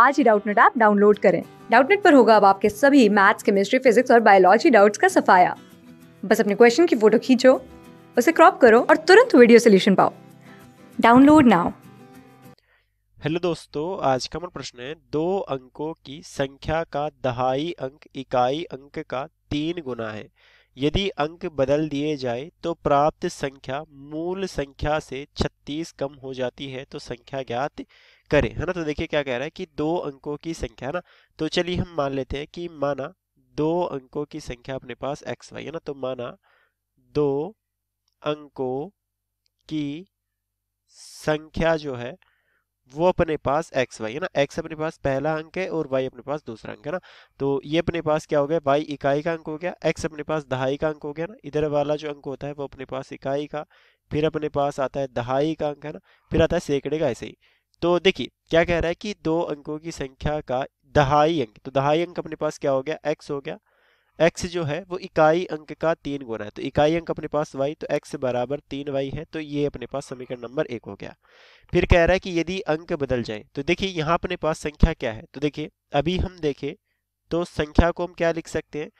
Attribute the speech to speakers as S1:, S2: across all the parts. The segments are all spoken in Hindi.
S1: आज ही डाउटनेट ऐप डाउनलोड करें डाउटनेट पर होगा अब आपके सभी मैथ्स केमिस्ट्री फिजिक्स और बायोलॉजी डाउट्स का सफाया बस अपने क्वेश्चन की फोटो खींचो उसे क्रॉप करो और तुरंत वीडियो सोल्यूशन पाओ डाउनलोड नाउ हेलो दोस्तों आज का हमारा प्रश्न है दो अंकों की संख्या का दहाई अंक इकाई अंक का तीन गुना है यदि अंक बदल दिए जाए तो प्राप्त संख्या मूल संख्या से 36 कम हो जाती है तो संख्या ज्ञात करें है ना तो देखिए क्या कह रहा है कि दो अंकों की संख्या है ना तो चलिए हम मान लेते हैं कि माना दो अंकों की संख्या अपने पास एक्स वाई है ना तो माना दो अंकों की संख्या जो है वो अपने पास एक्स वाई है ना एक्स अपने पास पहला अंक है और वाई अपने पास दूसरा अंक है ना तो ये अपने पास क्या हो गया वाई इकाई का अंक हो गया एक्स अपने पास दहाई का अंक हो गया ना इधर वाला जो अंक होता है वो अपने पास इकाई का फिर अपने पास आता है दहाई का अंक है ना फिर आता है सैकड़े का ऐसे ही तो देखिए क्या कह रहा है कि दो अंकों की संख्या का दहाई अंक तो दहाई अंक अपने पास क्या हो गया एक्स हो गया एक्स जो है वो इकाई अंक का तीन गुना है तो इकाई अंक अपने पास वाई तो एक्स बराबर तीन वाई है तो ये अपने पास समीकरण नंबर एक हो गया फिर कह रहा है कि यदि अंक बदल जाए तो देखिए यहाँ अपने पास संख्या क्या है तो देखिए अभी हम देखें तो संख्या को हम क्या लिख सकते हैं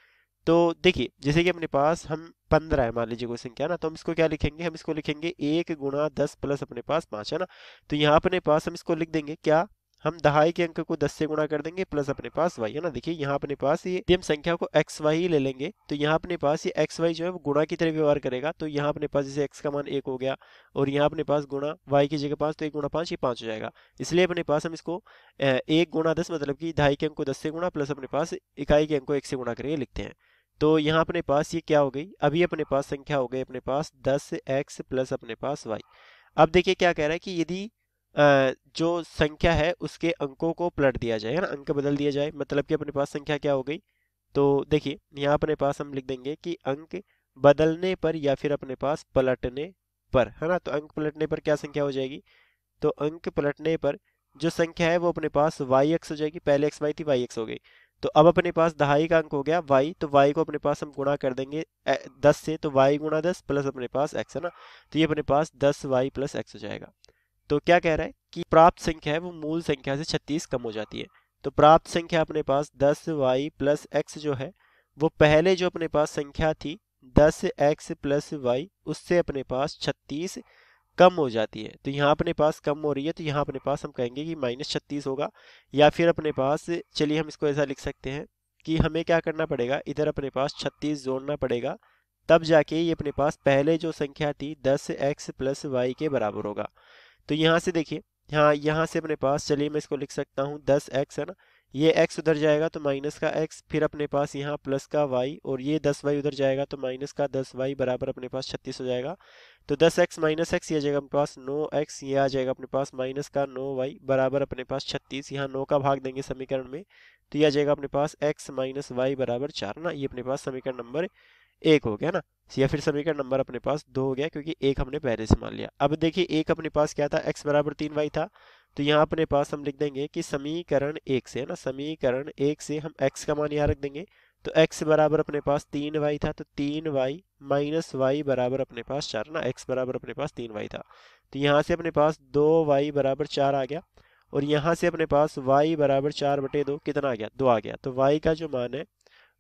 S1: तो देखिए जैसे कि अपने पास हम पंद्रह है मान लीजिए कोई संख्या ना तो हम इसको क्या लिखेंगे हम इसको लिखेंगे एक गुणा दस प्लस अपने पास पाँच है ना तो यहाँ अपने पास हम इसको लिख देंगे क्या हम दहाई के अंक को दस से गुणा कर देंगे प्लस अपने पास वाई है ना देखिए यहाँ अपने पास ये हम संख्या को एक्स वाई ले लेंगे तो यहाँ अपने पास ये एक्स वाई जो है वो गुणा की तरह व्यवहार करेगा तो यहाँ अपने पास जैसे एक्स का मान एक हो गया और यहाँ अपने पास गुणा वाई की जगह पाँच तो एक गुणा पाँच ये पाँच हो जाएगा इसलिए अपने पास हम इसको एक गुणा दस मतलब कि दहाई के अंक को दस से गुणा प्लस अपने पास इकाई के अंक को एक से गुणा करके लिखते हैं तो यहाँ अपने पास ये क्या हो गई अभी अपने पास संख्या हो गई अपने पास दस एक्स प्लस अपने पास वाई अब देखिए क्या कह रहा है कि यदि जो संख्या है उसके अंकों को पलट दिया जाए है ना अंक बदल दिया जाए मतलब कि अपने पास संख्या क्या हो गई तो देखिए यहाँ अपने पास हम लिख देंगे कि अंक बदलने पर या फिर अपने पास पलटने पर है ना तो अंक पलटने पर क्या संख्या हो जाएगी तो अंक पलटने पर जो संख्या है वो अपने पास वाई एक्स हो जाएगी पहले एक्स वाई थी वाई एक्स हो गई तो अब अपने पास दहाई का अंक हो गया वाई तो वाई को अपने पास हम गुणा कर देंगे दस से तो वाई गुणा दस प्लस अपने पास एक्स है ना तो ये अपने पास दस वाई प्लस एक्स हो जाएगा तो क्या कह रहा है कि प्राप्त संख्या है वो मूल संख्या से छत्तीस कम हो जाती है तो प्राप्त संख्या अपने पास दस वाई प्लस एक्स जो है वो पहले जो अपने पास संख्या थी दस एक्स प्लस वाई उससे अपने पास छत्तीस कम हो जाती है तो यहाँ अपने पास कम हो रही है तो यहाँ अपने पास हम कहेंगे कि माइनस छत्तीस होगा या फिर अपने पास चलिए हम इसको ऐसा लिख सकते हैं कि हमें क्या करना पड़ेगा इधर अपने पास छत्तीस जोड़ना पड़ेगा तब जाके ये अपने पास पहले जो संख्या थी दस एक्स प्लस वाई के बराबर होगा तो यहाँ से देखिए हाँ यहाँ से अपने पास चलिए मैं इसको लिख सकता हूँ दस एक्स है ना ये x उधर जाएगा तो माइनस का x फिर अपने पास यहाँ प्लस का y और ये 10y उधर जाएगा तो माइनस का 10y बराबर अपने पास 36 हो जाएगा तो 10x एक्स माइनस एक्स ये जाएगा अपने पास 9x ये आ जाएगा अपने पास माइनस का 9y बराबर अपने पास 36 यहाँ 9 का भाग देंगे समीकरण में तो ये आ जाएगा अपने पास x माइनस वाई बराबर चार ना ये अपने पास समीकरण नंबर एक हो गया ना या फिर समीकरण नंबर अपने पास दो हो गया क्योंकि एक हमने पहले से मान लिया अब देखिए एक अपने पास क्या था एक्स बराबर तीन वाई था तो यहाँ अपने पास हम लिख देंगे कि समीकरण एक से है ना समीकरण एक से हम x का मान यहाँ रख देंगे तो x बराबर अपने पास तीन वाई था तो तीन वाई माइनस वाई बराबर अपने पास चार ना x बराबर अपने पास तीन वाई था तो यहाँ से अपने पास दो वाई बराबर चार आ गया और यहाँ से अपने पास y बराबर चार बटे दो कितना आ गया दो आ गया तो y का जो मान है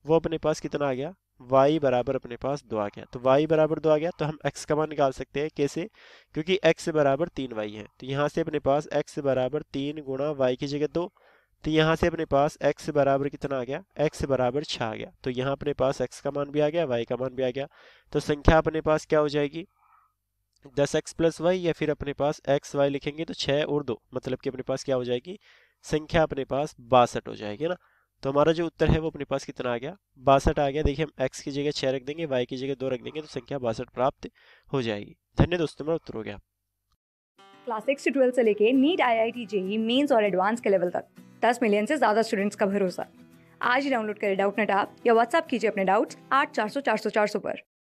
S1: वो अपने पास कितना आ गया y बराबर अपने पास दो आ गया तो y बराबर दो आ गया तो हम x का मान निकाल सकते हैं कैसे क्योंकि x बराबर तीन वाई है तो यहाँ से अपने पास x बराबर तीन गुणा वाई की जगह दो तो यहाँ से अपने पास x बराबर कितना आ गया x बराबर छः आ गया तो यहाँ अपने पास x का मान भी आ गया y का मान भी आ गया तो संख्या अपने पास क्या हो जाएगी दस एक्स प्लस वाई या फिर अपने पास एक्स वाई लिखेंगे तो छः और दो मतलब कि अपने पास क्या हो जाएगी संख्या अपने पास बासठ हो जाएगी ना तो हमारा जो उत्तर है वो अपने पास कितना आ गया बासठ आ गया देखिए हम एक्स की जगह छः रख देंगे वाई की जगह दो रख देंगे तो संख्या बासठ प्राप्त हो जाएगी धन्य दोस्तों में उत्तर हो गया क्लास सिक्स से ट्वेल्थ से लेके NEET I I T JEE mains और एडवांस के लेवल तक दस मिलियन से ज़्यादा स्टूडेंट्स का भरोसा आज ही डाउनलोड करें डाउट नेट आप या व्हाट्सअप कीजिए अपने डाउट्स आठ चार सौ चार सौ चार सौ पर